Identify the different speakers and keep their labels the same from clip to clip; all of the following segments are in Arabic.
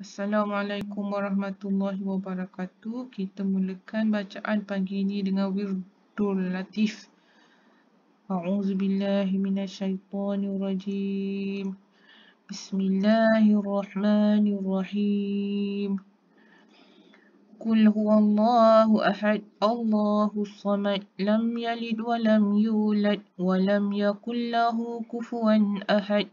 Speaker 1: Assalamualaikum warahmatullahi wabarakatuh. Kita mulakan bacaan pagi ini dengan wirdul latif. A'udzubillahi rajim. Bismillahirrahmanirrahim. Kul huwallahu ahad, Allahu samad, lam yalid walam lam yulad wa lam yakul lahu kufuwan ahad.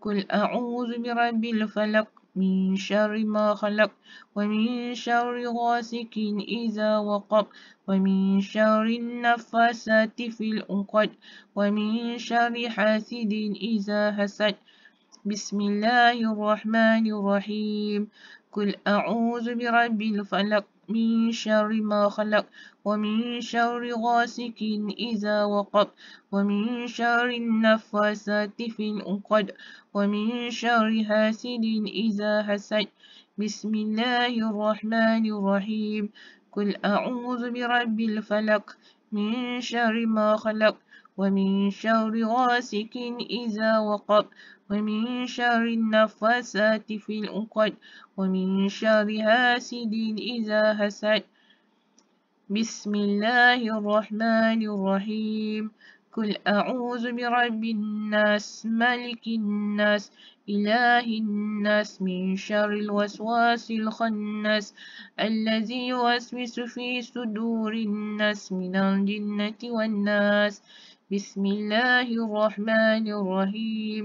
Speaker 1: قل أعوذ برب الفلق من شر ما خلق ومن شر غاسق إذا وقب ومن شر النفاسات في العقد ومن شر حاسد إذا حسد بسم الله الرحمن الرحيم قل أعوذ برب الفلق من شر ما خلق ومن شر غاسق إذا وقب ومن شر النفاسات في الأقد ومن شر حاسد إذا حسد بسم الله الرحمن الرحيم قل أعوذ برب الفلق من شر ما خلق ومن شر غاسق إذا وقب ومن شر النفاسات في العقد ومن شر حاسد إذا حسد بسم الله الرحمن الرحيم قل أعوذ برب الناس ملك الناس إله الناس من شر الوسواس الخناس الذي يوسوس في صدور الناس من الجنة والناس بسم الله الرحمن الرحيم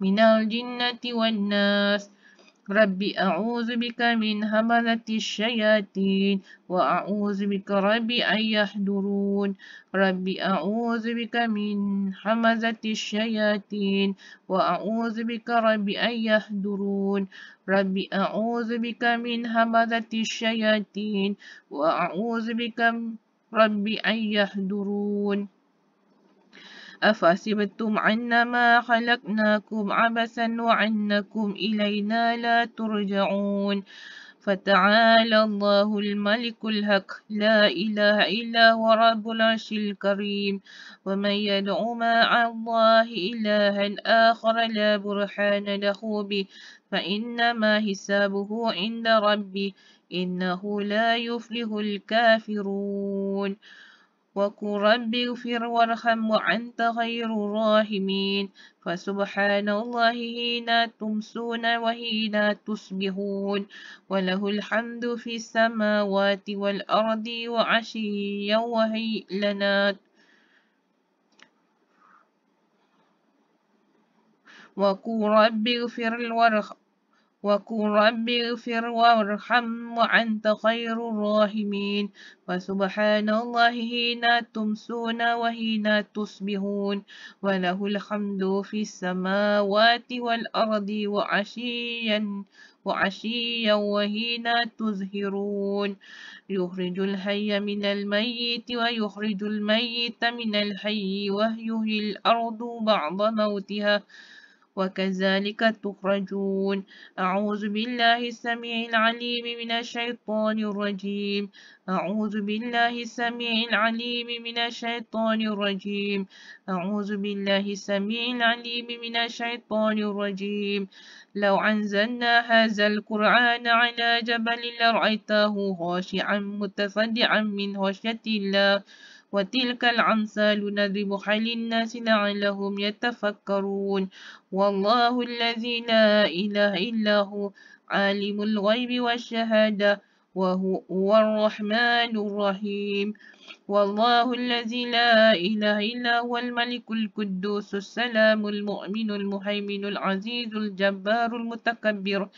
Speaker 1: من الجنة والناس رب أعوذ بك من همذة الشياطين وأعوذ بك رب أن يحضرون رب أعوذ بك من همزة الشياطين وأعوذ بك رب أن يحضرون رب أعوذ بك من همزة الشياطين وأعوذ بك رب أن يحضرون أفحسبتم أنما خلقناكم عبثا وأنكم إلينا لا ترجعون فتعالى الله الملك الحق لا إله إلا هو رب العرش الكريم ومن يدعو مع الله إلها آخر لا برهان له به فإنما حسابه عند ربه إنه لا يفلح الكافرون وقل رب اغفر وارحم وأنت خير الراحمين فسبحان الله حين تمسون وحين تصبحون وله الحمد في السماوات والأرض وعشيا وهيلنا وقل رب اغفر وارحم وقل رب اغفر وارحم وأنت خير الراحمين وسبحان الله حين تمسون وحين تصبحون وله الحمد في السماوات والأرض وعشيا وعشيا وحين تزهرون يخرج الحي من الميت ويخرج الميت من الحي ويحيي الأرض بعد موتها وكذلك تخرجون أعوذ بالله السميع العليم من الشيطان الرجيم أعوذ بالله السميع العليم من الشيطان الرجيم أعوذ بالله السميع العليم من الشيطان الرجيم لو أنزلنا هذا القرآن على جبل لرأيته خاشعا متصدعا من خشية الله وَتِلْكَ الْعَمْثَالُ نَذِبُهَا لِلنَّاسِ لَعَلَّهُمْ يَتَفَكَّرُونَ وَاللَّهُ الَّذِي لَا إِلَهَ إِلَّا هُوَ عَلِيمُ الْغَيْبِ وَالشَّهَادَةِ وَهُوَ الرَّحْمَنُ الرَّحِيمُ والله الذي لا إله إلا هو الملك الكدوس السلام المؤمن المهيمن العزيز الجبار المتكبر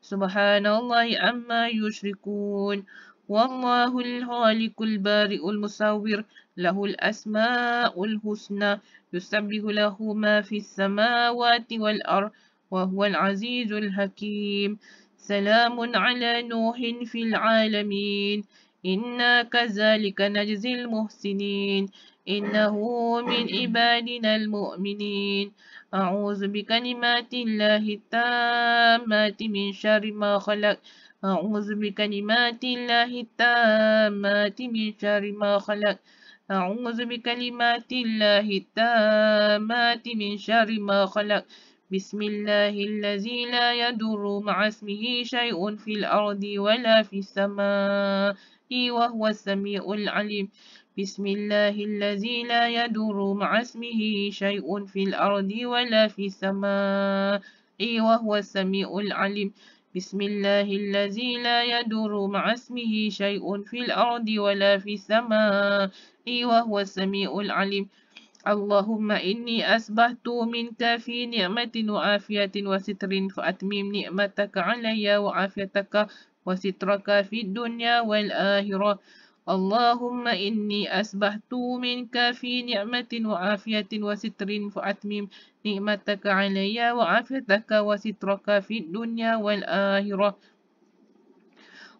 Speaker 1: سبحان الله أما يشركون والله الخالق البارئ المصور له الأسماء الحسنى يسبح له ما في السماوات والأرض وهو العزيز الحكيم سلام على نوح في العالمين إنا كذلك نجزي المحسنين إنه من عبادنا المؤمنين أعوذ بكلمات الله التامات من شر ما خلق أعوذ بكلمات الله التامات من شر ما خلق أعوذ بكلمات الله التامات من شر ما خلق بسم الله الذي لا يدر مع اسمه شيء في الأرض ولا في السماء وهو السميع العليم بسم الله الذي لا يدر مع اسمه شيء في الأرض ولا في السماء وهو السميع العليم بسم الله الذي لا يدر مع اسمه شيء في الأرض ولا في السماء وهو السميع العليم اللهم إني أسبحت منك في نعمة وعافية وستر فأتمم نعمتك علي وعافيتك وسترك في الدنيا والآخرة اللهم إني أسبحت منك في نعمة وعافية وستر فأتمم نعمتك علي وعافيتك وسترك في الدنيا والآخرة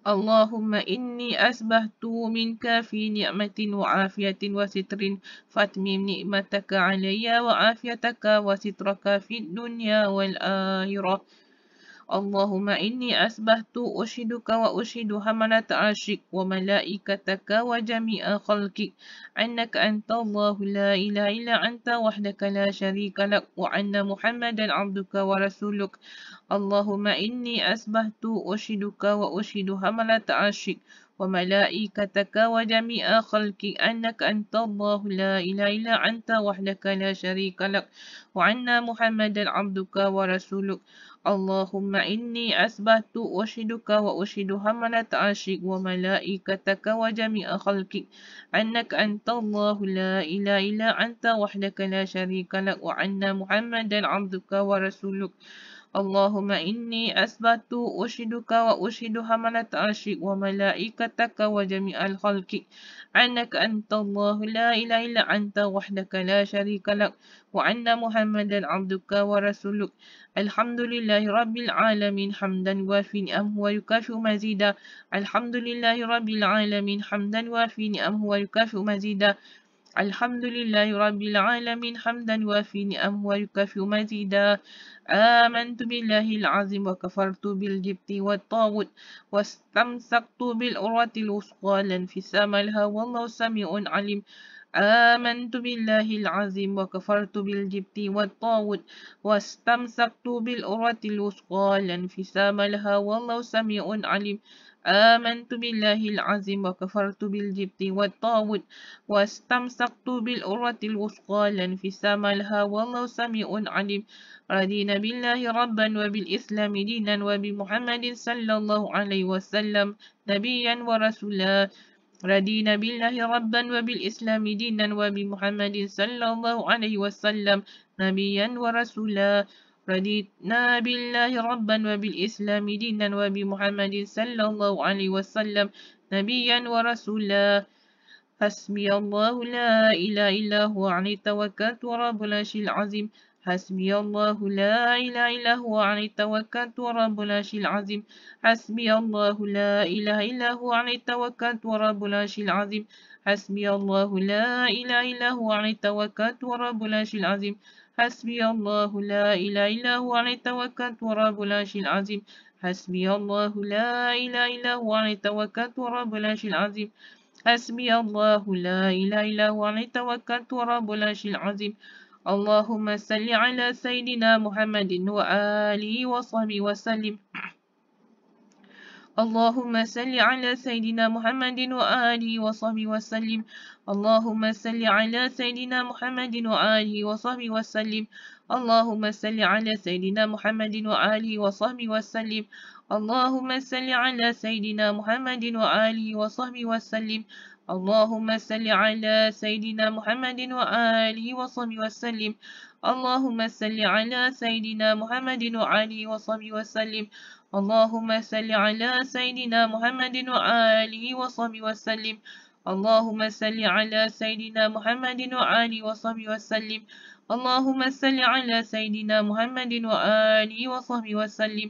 Speaker 1: اللهم إني أسبحت منك في نعمة وعافية وستر فأتمم نعمتك علي وعافيتك وسترك في الدنيا والآخرة Allahumma inni asbahtu ushiduka wa ushidu hamalat arshik wa malaikataka wa jami'a khalkik annaka anta Allah la ila ila anta wahdaka la sharika lak wa anna muhammadan abduka wa rasuluk اللهم إني أسبحت أشهدك وأشهد حملة عرشك وملائكتك وجميع خلقك أنك أنت الله لا إله إلا أنت وحدك لا شريك لك وأن محمدا عبدك ورسولك اللهم إني أثبت أشهدك وأشهد حملة عرشك وملائكتك وجميع خلقك أنك أنت الله لا إله إلا أنت وحدك لا شريك لك وأن محمدا عبدك ورسولك اللهم إني أثبت أشهدك وأشهد حملة عرشك وملائكتك وجميع الخلق أنك أنت الله لا إله إلا أنت وحدك لا شريك لك وأن محمدا عبدك ورسولك الحمد لله رب العالمين حمدا وافي أم هو يكافئ مزيدا الحمد لله رب العالمين حمدا وافي أم هو يكافئ مزيدا الحمد لله رب العالمين حمدا وافي نعمه ويكافئ مزيدا آمنت بالله العظيم وكفرت بالجبت والطاغوت واستمسكت بالعروة الوثقى لا انفصام لها والله سميع عليم آمنت بالله العظيم وكفرت بالجبت والطاغوت واستمسكت بالعروة الوثقى لا انفصام لها والله سميع عليم آمنت بالله العظيم وكفرت بالجبت والطاغوت واستمسكت بالعروة الوثقى في انفصام لها والله سميع عليم رضينا بالله ربا وبالإسلام دينا وبمحمد صلى الله عليه وسلم نبيا ورسولا رضينا بالله ربا وبالإسلام دينا وبمحمد صلى الله عليه وسلم نبيا ورسولا رضينا بالله ربا وبالإسلام دينا وبمحمد صلى الله عليه وسلم نبيا ورسولا حسبي الله لا إله إلا هو عني توكلت رب العرش العظيم حسبي الله لا إله إلا هو عني توكلت رب العرش العظيم حسبي الله لا إله إلا هو عني توكلت رب العرش العظيم حسبي الله لا إله إلا هو عني توكلت رب العرش العظيم حسبي الله لا إله إلا هو عليه توكلت ورب العرش العظيم حسبي الله لا إله إلا هو عليه توكلت ورب العرش العظيم حسبي الله لا إله إلا هو عليه توكلت ورب العرش العظيم اللهم صل على سيدنا محمد وآله وصحبه وسلم اللهم صل على سيدنا محمد وآله وصحبه وسلم اللهم صل على سيدنا محمد وآله وصحبه وسلم اللهم صل على سيدنا محمد وآله وصحبه وسلم اللهم صل على سيدنا محمد وآله وصحبه وسلم اللهم صل على سيدنا محمد وآله وصحبه وسلم اللهم صل على سيدنا محمد وآله وصحبه وسلم اللهم صل على سيدنا محمد وآله وصحبه وسلم اللهم صل على سيدنا محمد وآله وصحبه وسلم اللهم صل على سيدنا محمد وآله وصحبه وسلم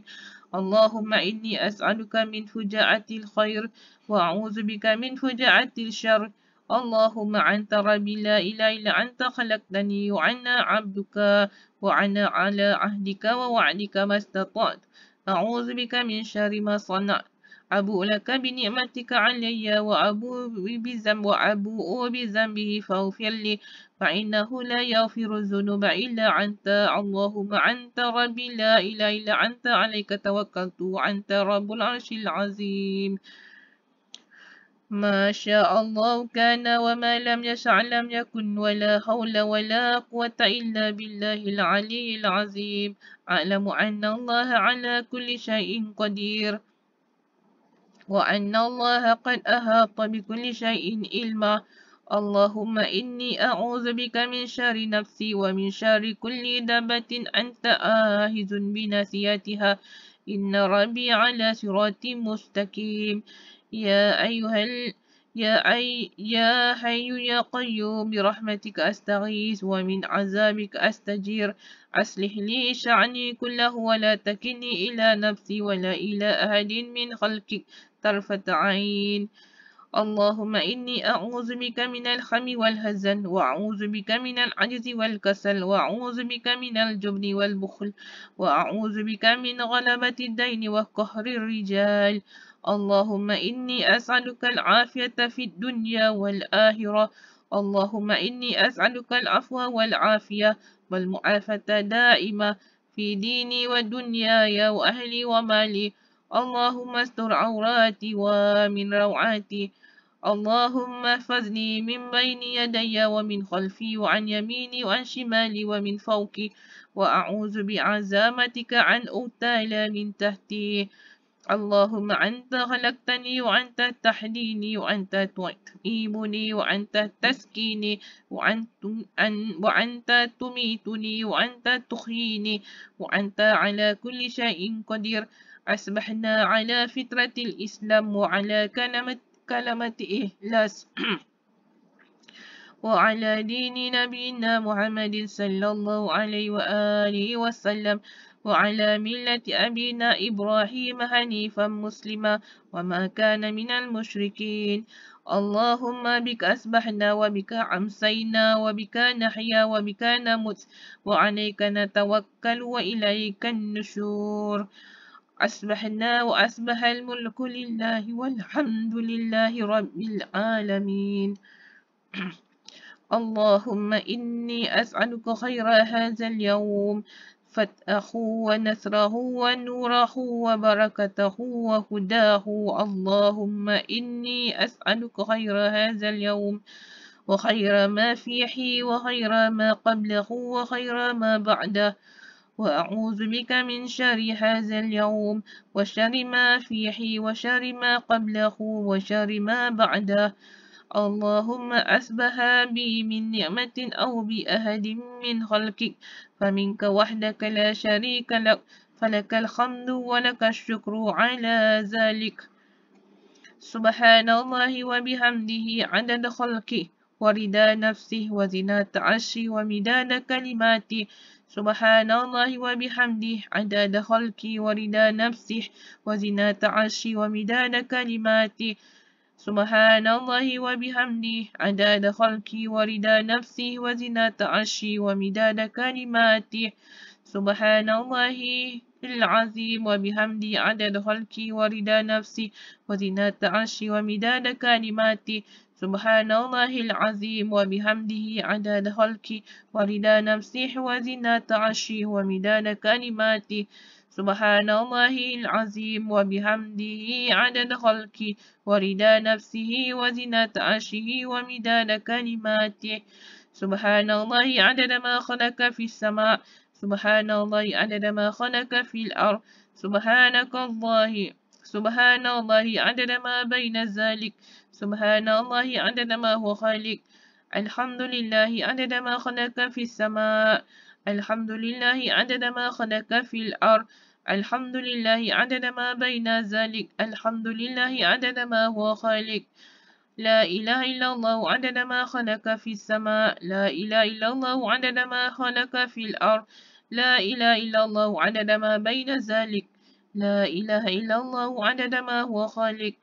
Speaker 1: اللهم إني أسألك من فجاعة الخير وأعوذ بك من فجاعة الشر اللهم أنت ربي لا إله إلا أنت خلقتني وأنا عبدك وأنا على عهدك ووعدك ما استطعت أعوذ بك من شر ما صنع أبو لك بنعمتك علي وأبو بذنب وأبو بذنبه فاغفر لي فإنه لا يغفر الذنوب إلا أنت اللهم أنت ربي لا إله إلا أنت عليك توكلت وأنت رب العرش العظيم ما شاء الله كان وما لم يشع لم يكن ولا حول ولا قوة إلا بالله العلي العظيم أعلم أن الله على كل شيء قدير وأن الله قد أحاط بكل شيء علما اللهم إني أعوذ بك من شر نفسي ومن شر كل دابة أنت آهز بناسيتها إن ربي على صراط مستقيم يا أيها ال... يا أي يا حي يا قيوم برحمتك أستغيث ومن عذابك أستجير أصلح لي شعني كله ولا تكني إلى نفسي ولا إلى أحد من خلقك طرفة عين اللهم إني أعوذ بك من الخم والهزن وأعوذ بك من العجز والكسل وأعوذ بك من الجبن والبخل وأعوذ بك من غلبة الدين وقهر الرجال اللهم إني أسألك العافية في الدنيا والآخرة اللهم إني أسألك العفو والعافية والمعافة دائمة في ديني ودنياي وأهلي ومالي اللهم استر عوراتي ومن روعاتي اللهم احفظني من بين يدي ومن خلفي وعن يميني وعن شمالي ومن فوقي وأعوذ بعزامتك عن أوتال من تحتي اللهم أنت خلقتني وأنت تحليني وأنت تؤيبني وأنت تسكيني وأنت, وأنت تميتني وأنت تخييني وأنت على كل شيء قدير أصبحنا على فطرة الإسلام وعلى كلمة كلمة إخلاص وعلى دين نبينا محمد صلى الله عليه وآله وسلم وعلى ملة أبينا إبراهيم حنيفا مسلما وما كان من المشركين اللهم بك أسبحنا وبك أمسينا وبك نحيا وبك نمت وعليك نتوكل وإليك النشور أسبحنا وأسبح الملك لله والحمد لله رب العالمين اللهم إني أسألك خير هذا اليوم فتأه ونثره ونوره وبركته وهداه اللهم إني أسألك خير هذا اليوم وخير ما فيه وخير ما قبله وخير ما بعده وأعوذ بك من شر هذا اليوم وشر ما فيه وشر ما قبله وشر ما بعده اللهم أسبها بي من نعمة أو بأهد من خلقك فمنك وحدك لا شريك لك فلك الحمد ولك الشكر على ذلك سبحان الله وبحمده عدد خلقه ورداء نفسه وزنة عرشه ومداد كلماته سبحان الله وبحمده عدد خلقه ورداء نفسه وزنة عرشه ومداد كلماته سبحان الله وبحمده عداد خلقي ورضا نفسي وزنة عرشي ومداد كلماته سبحان الله العظيم وبحمدي عدد خلقي ورضا نفسي وزنة عرشي ومداد كلماتي سبحان الله العظيم وبحمده عدد خلقي ورضا نفسي وزنة عرشي ومداد كلماتي سبحان الله العظيم وبحمده عدد خلقه ورضا نفسه وزنة عرشه ومداد كلماته سبحان الله عدد ما خلق في السماء سبحان الله عدد ما خلق في الأرض سبحانك الله سبحان الله عدد ما بين ذلك سبحان الله عدد ما هو خالق الحمد لله عدد ما خلق في السماء الحمد لله عدد ما خلق في الأرض الحمد لله عدد ما بين ذلك الحمد لله عدد ما هو خالق لا إله إلا الله عدد ما خلق في السماء لا إله إلا الله عدد ما خلق في الأرض لا إله إلا الله عدد ما بين ذلك لا إله إلا الله عدد ما هو خالق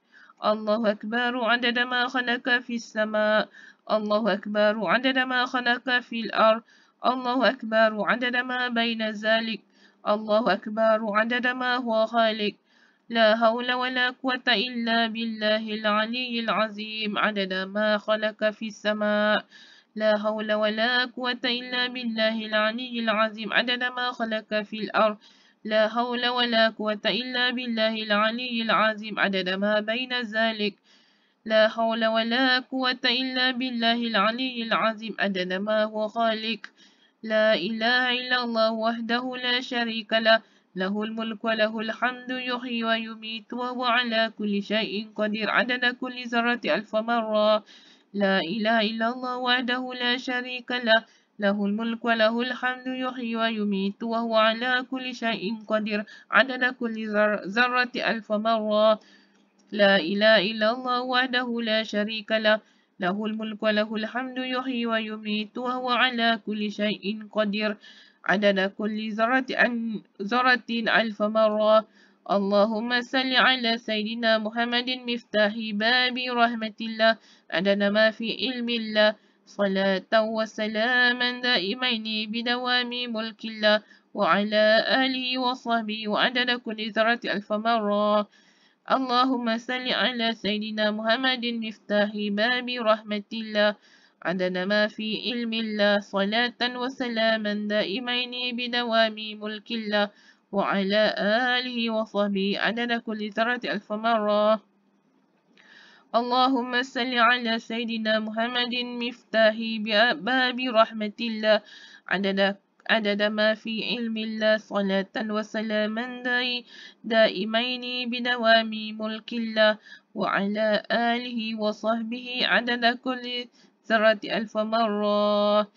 Speaker 1: الله أكبر عدد ما خلق في السماء الله أكبر عدد ما خلق في الأرض الله أكبر عدد ما بين ذلك الله أكبر عدد ما هو خالق لا حول ولا قوة إلا بالله العلي العظيم عدد ما خلق في السماء لا حول ولا قوة إلا بالله العلي العظيم عدد ما خلق في الأرض لا حول ولا قوة إلا بالله العلي العظيم عدد ما بين ذلك لا حول ولا قوة إلا بالله العلي العظيم عدد ما هو خالق لا إله إلا الله وحده لا شريك له له الملك وله الحمد يحيي ويميت وهو على كل شيء قدير عدد كل ذرة ألف مرة لا إله إلا الله وحده لا شريك له له الملك وله الحمد يحيي ويميت وهو على كل شيء قدير عدد كل ذرة ألف مرة لا إله إلا الله وحده لا شريك له له الملك وله الحمد يحيي ويميت وهو على كل شيء قدير عدد كل ذرة ذرة ألف مرة اللهم صل على سيدنا محمد مفتاح باب رحمة الله عدد ما في علم الله صلاة وسلاما دائمين بدوام ملك الله وعلى آله وصحبه وعدد كل ذرة ألف مرة اللهم صل على سيدنا محمد مفتاح باب رحمة الله عدد ما في علم الله صلاة وسلاما دائمين بدوام ملك الله وعلى آله وصحبه عدد كل ذرة ألف مرة اللهم صل على سيدنا محمد مفتاح باب رحمة الله عدد عدد ما في علم الله صلاة وسلاما دائمين بدوام ملك الله وعلى آله وصحبه عدد كل ذرة ألف مرة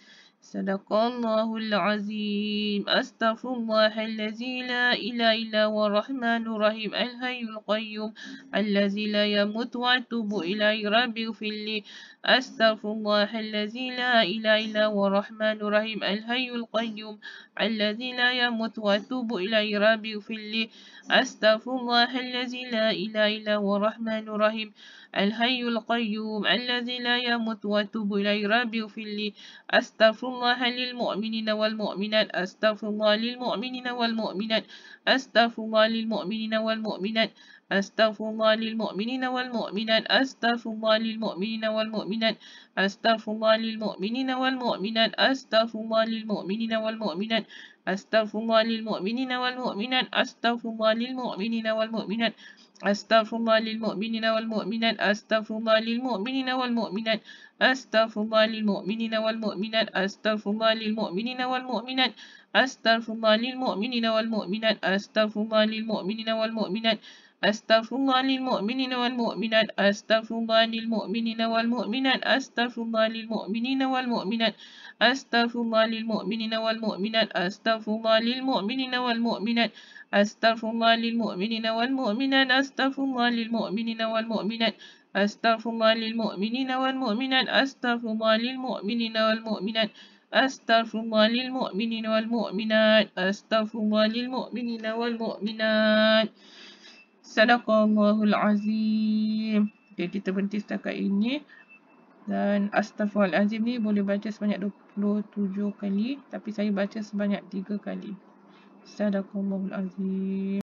Speaker 1: صدق الله العظيم أستغفر الله الذي لا إله إلا هو الرحمن الرحيم الحي القيوم الذي لا يموت وأتوب إليه ربي اغفر لي أستغفر الله الذي لا إله إلا هو الرحمن الرحيم الحي القيوم الذي لا يموت وأتوب إليه ربي اغفر لي أستغفر الله الذي لا إله إلا هو الرحمن الرحيم الحي القيوم الذي لا يموت وتب إلي ربي في لي أستغفر الله للمؤمنين والمؤمنات أستغفر الله للمؤمنين والمؤمنات أستغفر الله للمؤمنين والمؤمنات أستغفر الله للمؤمنين والمؤمنات أستغفر الله للمؤمنين والمؤمنات أستغفر الله للمؤمنين والمؤمنات أستغفر الله للمؤمنين والمؤمنات أستغفر الله للمؤمنين والمؤمنات أستغفر الله للمؤمنين والمؤمنات Astaghfirullah lil mu'minina wal mu'minat Astaghfirullah lil mu'minina wal mu'minat Astaghfirullah lil mu'minina wal mu'minat Astaghfirullah lil mu'minina wal mu'minat Astaghfirullah lil mu'minina wal mu'minat Astaghfirullah lil mu'minina wal mu'minat Astaghfirullah lil mu'minina wal mu'minat أستغفر الله للمؤمنين والمؤمنات أستغفر الله للمؤمنين والمؤمنات أستغفر الله للمؤمنين والمؤمنات أستغفر الله للمؤمنين والمؤمنات أستغفر الله للمؤمنين والمؤمنات أستغفر الله للمؤمنين والمؤمنات أستغفر الله للمؤمنين والمؤمنات أستغفر الله للمؤمنين والمؤمنات أستغفر الله للمؤمنين والمؤمنات أستغفر الله للمؤمنين والمؤمنات أستغفر الله للمؤمنين والمؤمنات Sadaqallahul Azim. Okay, kita berhenti setakat ini. Dan Astaghfirullah Azim ni boleh baca sebanyak 27 kali. Tapi saya baca sebanyak 3 kali. Sadaqallahul Azim.